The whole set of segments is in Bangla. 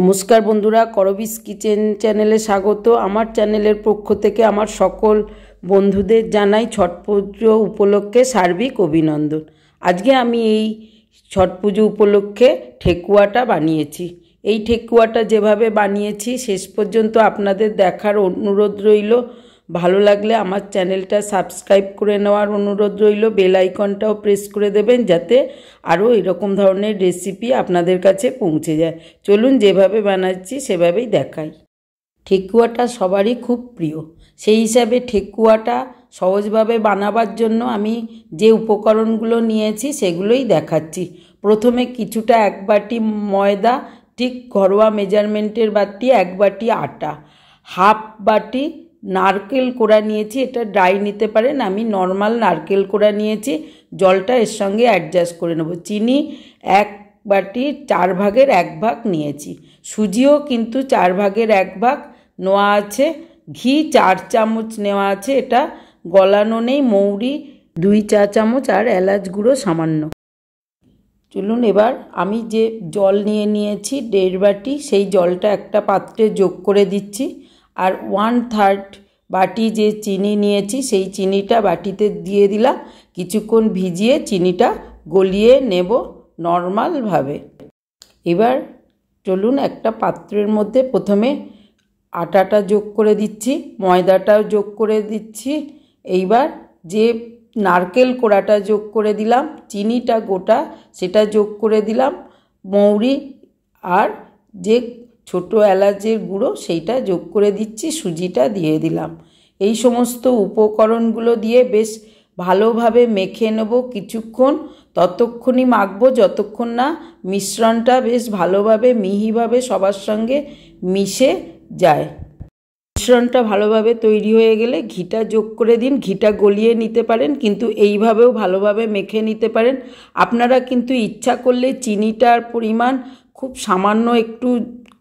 নমস্কার বন্ধুরা করবিস কিচেন চ্যানেলে স্বাগত আমার চ্যানেলের পক্ষ থেকে আমার সকল বন্ধুদের জানাই ছট পুজো উপলক্ষে সার্বিক অভিনন্দন আজকে আমি এই ছট পুজো উপলক্ষে ঠেকুয়াটা বানিয়েছি এই ঠেকুয়াটা যেভাবে বানিয়েছি শেষ পর্যন্ত আপনাদের দেখার অনুরোধ রইল ভালো লাগলে আমার চ্যানেলটা সাবস্ক্রাইব করে নেওয়ার অনুরোধ রইল বেল আইকনটাও প্রেস করে দেবেন যাতে আরও এরকম ধরনের রেসিপি আপনাদের কাছে পৌঁছে যায় চলুন যেভাবে বানাচ্ছি সেভাবেই দেখাই ঠেকুয়াটা সবারই খুব প্রিয় সেই হিসাবে ঠেকুয়াটা সহজভাবে বানাবার জন্য আমি যে উপকরণগুলো নিয়েছি সেগুলোই দেখাচ্ছি প্রথমে কিছুটা এক বাটি ময়দা ঠিক ঘরোয়া মেজারমেন্টের বাটি এক বাটি আটা হাফ বাটি নারকেল কোড়া নিয়েছি এটা ড্রাই নিতে পারেন আমি নর্মাল নারকেল কোড়া নিয়েছি জলটা এর সঙ্গে অ্যাডজাস্ট করে নেব চিনি এক বাটি চার ভাগের এক ভাগ নিয়েছি সুজিও কিন্তু চার ভাগের এক ভাগ নেওয়া আছে ঘি চার চামচ নেওয়া আছে এটা গলানো নেই মৌরি দুই চা চামচ আর এলাচ গুঁড়ো সামান্য চলুন এবার আমি যে জল নিয়ে নিয়েছি দেড় বাটি সেই জলটা একটা পাত্রে যোগ করে দিচ্ছি আর ওয়ান থার্ড বাটি যে চিনি নিয়েছি সেই চিনিটা বাটিতে দিয়ে দিলাম কিছুক্ষণ ভিজিয়ে চিনিটা গলিয়ে নেব নর্মালভাবে এবার চলুন একটা পাত্রের মধ্যে প্রথমে আটাটা যোগ করে দিচ্ছি ময়দাটাও যোগ করে দিচ্ছি এইবার যে নারকেল কোড়াটা যোগ করে দিলাম চিনিটা গোটা সেটা যোগ করে দিলাম মৌরি আর যে ছোট এলাচের গুঁড়ো সেইটা যোগ করে দিচ্ছি সুজিটা দিয়ে দিলাম এই সমস্ত উপকরণগুলো দিয়ে বেশ ভালোভাবে মেখে নেব কিছুক্ষণ ততক্ষণই মাখবো যতক্ষণ না মিশ্রণটা বেশ ভালোভাবে মিহিভাবে সবার সঙ্গে মিশে যায় মিশ্রণটা ভালোভাবে তৈরি হয়ে গেলে ঘিটা যোগ করে দিন ঘিটা গলিয়ে নিতে পারেন কিন্তু এইভাবেও ভালোভাবে মেখে নিতে পারেন আপনারা কিন্তু ইচ্ছা করলে চিনিটার পরিমাণ খুব সামান্য একটু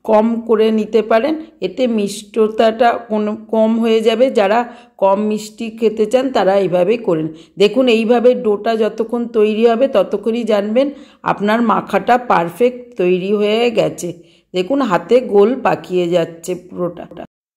কম করে নিতে পারেন এতে মিষ্টতাটা কোনো কম হয়ে যাবে যারা কম মিষ্টি খেতে চান তারা এইভাবেই করেন দেখুন এইভাবে ডোটা যতক্ষণ তৈরি হবে ততক্ষণই জানবেন আপনার মাখাটা পারফেক্ট তৈরি হয়ে গেছে দেখুন হাতে গোল পাকিয়ে যাচ্ছে পুরোটা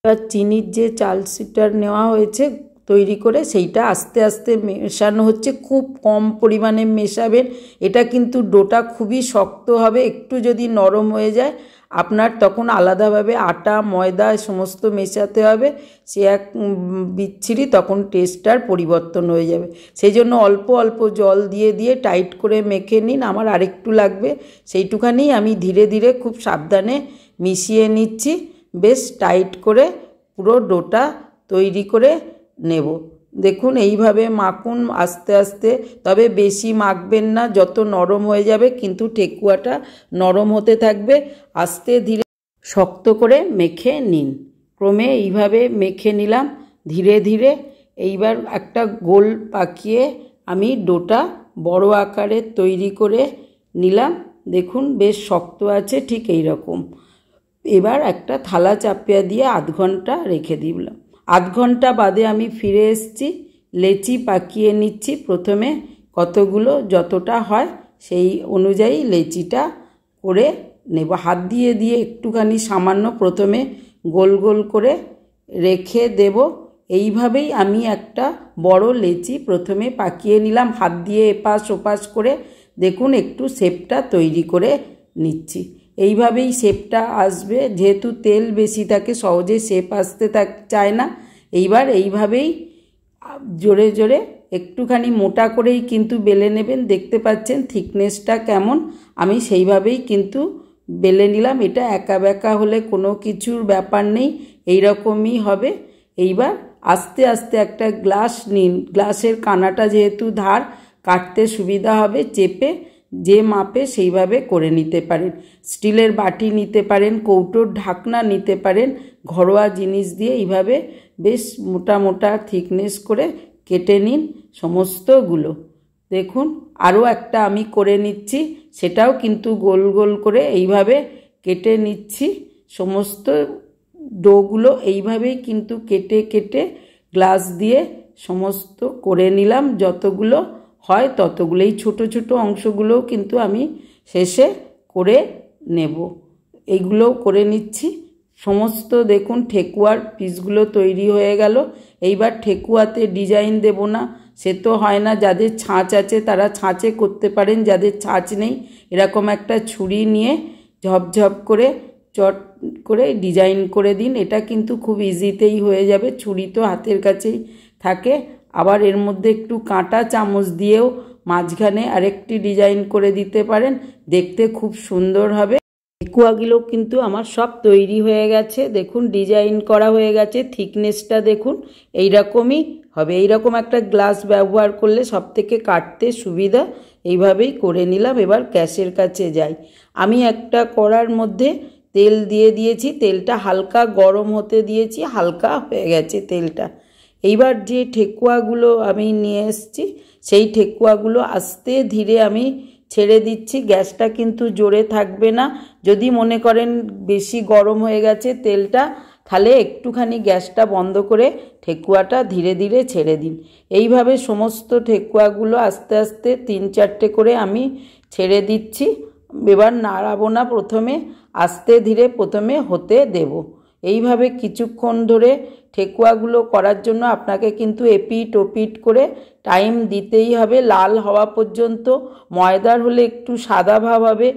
এবার চিনির যে চালসিটার নেওয়া হয়েছে তৈরি করে সেইটা আস্তে আস্তে মেশানো হচ্ছে খুব কম পরিমাণে মেশাবেন এটা কিন্তু ডোটা খুবই শক্ত হবে একটু যদি নরম হয়ে যায় আপনার তখন আলাদাভাবে আটা ময়দা সমস্ত মেশাতে হবে সে এক বিচ্ছিরি তখন টেস্টটার পরিবর্তন হয়ে যাবে সেই জন্য অল্প অল্প জল দিয়ে দিয়ে টাইট করে মেখে নিন আমার আরেকটু লাগবে সেইটুখানি আমি ধীরে ধীরে খুব সাবধানে মিশিয়ে নিচ্ছি বেশ টাইট করে পুরো ডোটা তৈরি করে নেব দেখুন এইভাবে মাখুন আস্তে আস্তে তবে বেশি মাখবেন না যত নরম হয়ে যাবে কিন্তু ঠেকুয়াটা নরম হতে থাকবে আস্তে ধীরে শক্ত করে মেখে নিন ক্রমে এইভাবে মেখে নিলাম ধীরে ধীরে এইবার একটা গোল পাকিয়ে আমি ডোটা বড় আকারে তৈরি করে নিলাম দেখুন বেশ শক্ত আছে ঠিক এই রকম এবার একটা থালা চাপিয়া দিয়ে আধ ঘন্টা রেখে দিলাম আধ ঘন্টা বাদে আমি ফিরে এসছি লেচি পাকিয়ে নিচ্ছি প্রথমে কতগুলো যতটা হয় সেই অনুযায়ী লেচিটা করে নেব হাত দিয়ে দিয়ে একটুখানি সামান্য প্রথমে গোল গোল করে রেখে দেব এইভাবেই আমি একটা বড় লেচি প্রথমে পাকিয়ে নিলাম হাত দিয়ে এপাশ ওপাশ করে দেখুন একটু শেপটা তৈরি করে নিচ্ছি এইভাবেই শেপটা আসবে যেহেতু তেল বেশি থাকে সহজে শেপ আসতে থাক চায় না এইবার এইভাবেই জোরে জোরে একটুখানি মোটা করেই কিন্তু বেলে নেবেন দেখতে পাচ্ছেন থিকনেসটা কেমন আমি সেইভাবেই কিন্তু বেলে নিলাম এটা একা ব্যাকা হলে কোনো কিছুর ব্যাপার নেই এইরকমই হবে এইবার আস্তে আস্তে একটা গ্লাস নিন গ্লাসের কানাটা যেহেতু ধার কাটতে সুবিধা হবে চেপে যে মাপে সেইভাবে করে নিতে পারেন স্টিলের বাটি নিতে পারেন কৌটোর ঢাকনা নিতে পারেন ঘরোয়া জিনিস দিয়ে এইভাবে বেশ মোটা মোটা থিকনেস করে কেটে নিন সমস্তগুলো দেখুন আরও একটা আমি করে নিচ্ছি সেটাও কিন্তু গোল গোল করে এইভাবে কেটে নিচ্ছি সমস্ত ডোগুলো এইভাবেই কিন্তু কেটে কেটে গ্লাস দিয়ে সমস্ত করে নিলাম যতগুলো হয় ততগুলো এই ছোটো ছোটো অংশগুলোও কিন্তু আমি শেষে করে নেব এইগুলোও করে নিচ্ছি সমস্ত দেখুন ঠেকুয়ার পিসগুলো তৈরি হয়ে গেল এইবার ঠেকুয়াতে ডিজাইন দেব না সে তো হয় না যাদের ছাঁচ আছে তারা ছাঁচে করতে পারেন যাদের ছাঁচ নেই এরকম একটা ছুরি নিয়ে ঝপঝপ করে চট করে ডিজাইন করে দিন এটা কিন্তু খুব ইজিতেই হয়ে যাবে ছুরি তো হাতের কাছেই থাকে আবার এর মধ্যে একটু কাঁটা চামচ দিয়েও মাঝখানে আরেকটি ডিজাইন করে দিতে পারেন দেখতে খুব সুন্দর হবে একুয়াগুলো কিন্তু আমার সব তৈরি হয়ে গেছে দেখুন ডিজাইন করা হয়ে গেছে থিকনেসটা দেখুন এইরকমই হবে এইরকম একটা গ্লাস ব্যবহার করলে সব থেকে কাটতে সুবিধা এইভাবেই করে নিলাম এবার গ্যাসের কাছে যাই আমি একটা করার মধ্যে তেল দিয়ে দিয়েছি তেলটা হালকা গরম হতে দিয়েছি হালকা হয়ে গেছে তেলটা এইবার যে ঠেকুয়াগুলো আমি নিয়ে এসছি সেই ঠেকুয়াগুলো আস্তে ধীরে আমি ছেড়ে দিচ্ছি গ্যাসটা কিন্তু জোরে থাকবে না যদি মনে করেন বেশি গরম হয়ে গেছে তেলটা তাহলে একটুখানি গ্যাসটা বন্ধ করে ঠেকুয়াটা ধীরে ধীরে ছেড়ে দিন এইভাবে সমস্ত ঠেকুয়াগুলো আস্তে আস্তে তিন চারটে করে আমি ছেড়ে দিচ্ছি এবার নাড়াবো না প্রথমে আস্তে ধীরে প্রথমে হতে দেবো এইভাবে কিছুক্ষণ ধরে ঠেকুয়াগুলো করার জন্য আপনাকে কিন্তু এপিট ওপিট করে টাইম দিতেই হবে লাল হওয়া পর্যন্ত ময়দার হলে একটু সাদা ভাব হবে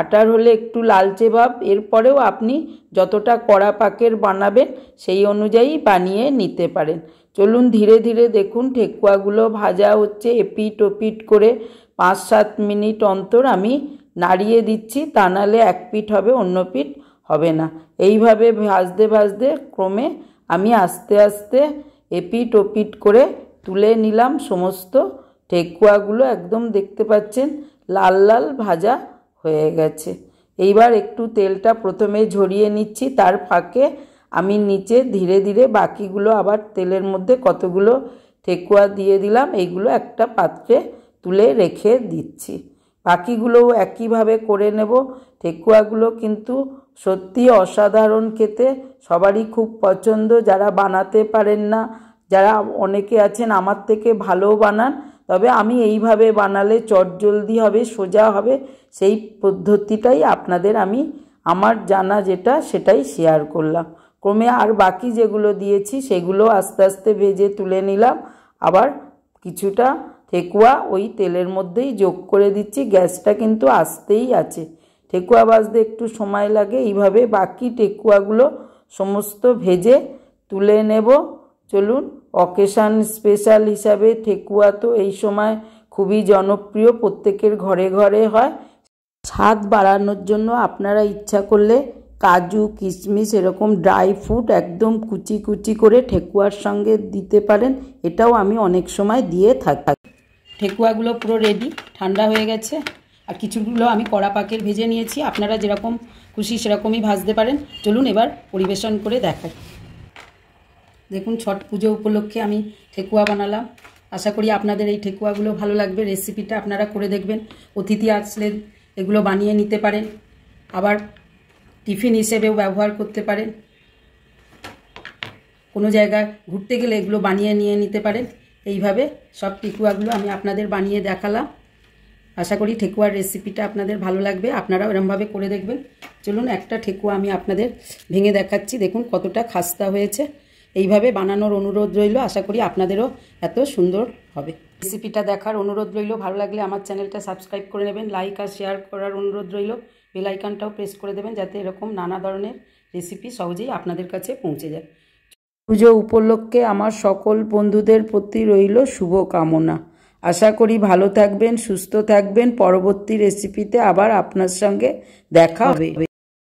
আটার হলে একটু লালচে ভাব এরপরেও আপনি যতটা কড়া পাকের বানাবেন সেই অনুযায়ী বানিয়ে নিতে পারেন চলুন ধীরে ধীরে দেখুন ঠেকুয়াগুলো ভাজা হচ্ছে এপিট ওপিট করে পাঁচ সাত মিনিট অন্তর আমি নাড়িয়ে দিচ্ছি তা নাহলে এক পিঠ হবে অন্য পিঠ হবে না এইভাবে ভাজতে ভাজতে ক্রমে আমি আস্তে আস্তে এপিট ওপিট করে তুলে নিলাম সমস্ত ঠেকুয়াগুলো একদম দেখতে পাচ্ছেন লাল লাল ভাজা হয়ে গেছে এইবার একটু তেলটা প্রথমে ঝরিয়ে নিচ্ছি তার ফাঁকে আমি নিচে ধীরে ধীরে বাকিগুলো আবার তেলের মধ্যে কতগুলো ঠেকুয়া দিয়ে দিলাম এইগুলো একটা পাত্রে তুলে রেখে দিচ্ছি বাকিগুলোও একইভাবে করে নেব ঠেকুয়াগুলো কিন্তু সত্যি অসাধারণ খেতে সবারই খুব পছন্দ যারা বানাতে পারেন না যারা অনেকে আছেন আমার থেকে ভালো বানান তবে আমি এইভাবে বানালে চট জলদি হবে সোজা হবে সেই পদ্ধতিটাই আপনাদের আমি আমার জানা যেটা সেটাই শেয়ার করলাম ক্রমে আর বাকি যেগুলো দিয়েছি সেগুলো আস্তে আস্তে ভেজে তুলে নিলাম আবার কিছুটা ঠেকুয়া ওই তেলের মধ্যেই যোগ করে দিচ্ছি গ্যাসটা কিন্তু আসতেই আছে ঠেকুয়া বাজতে একটু সময় লাগে এইভাবে বাকি ঠেকুয়াগুলো সমস্ত ভেজে তুলে নেব চলুন অকেশান স্পেশাল হিসাবে ঠেকুয়া তো এই সময় খুবই জনপ্রিয় প্রত্যেকের ঘরে ঘরে হয় স্বাদ বাড়ানোর জন্য আপনারা ইচ্ছা করলে কাজু কিশমিশ এরকম ড্রাই ফ্রুট একদম কুচি কুচি করে ঠেকুয়ার সঙ্গে দিতে পারেন এটাও আমি অনেক সময় দিয়ে থাকি ঠেকুয়াগুলো পুরো রেডি ঠান্ডা হয়ে গেছে আর কিছুগুলো আমি কড়া পাকের ভেজে নিয়েছি আপনারা যেরকম খুশি সেরকমই ভাজতে পারেন চলুন এবার পরিবেশন করে দেখাই দেখুন ছট পুজো উপলক্ষে আমি ঠেকুয়া বানালাম আশা করি আপনাদের এই ঠেকুয়াগুলো ভালো লাগবে রেসিপিটা আপনারা করে দেখবেন অতিথি আসলে এগুলো বানিয়ে নিতে পারেন আবার টিফিন হিসেবেও ব্যবহার করতে পারেন কোনো জায়গায় ঘুরতে গেলে এগুলো বানিয়ে নিয়ে নিতে পারেন এইভাবে সব টিকুয়াগুলো আমি আপনাদের বানিয়ে দেখালাম আশা করি ঠেকুয়ার রেসিপিটা আপনাদের ভালো লাগবে আপনারাও এরমভাবে করে দেখবেন চলুন একটা ঠেকুয়া আমি আপনাদের ভেঙে দেখাচ্ছি দেখুন কতটা খাস্তা হয়েছে এইভাবে বানানোর অনুরোধ রইল আশা করি আপনাদেরও এত সুন্দর হবে রেসিপিটা দেখার অনুরোধ রইল ভালো লাগলে আমার চ্যানেলটা সাবস্ক্রাইব করে নেবেন লাইক আর শেয়ার করার অনুরোধ রইল বেলাইকানটাও প্রেস করে দেবেন যাতে এরকম নানা ধরনের রেসিপি সহজেই আপনাদের কাছে পৌঁছে যায় পুজো উপলক্ষে আমার সকল বন্ধুদের প্রতি রইল শুভ কামনা আশা করি ভালো থাকবেন সুস্থ থাকবেন পরবর্তী রেসিপিতে আবার আপনার সঙ্গে দেখা হবে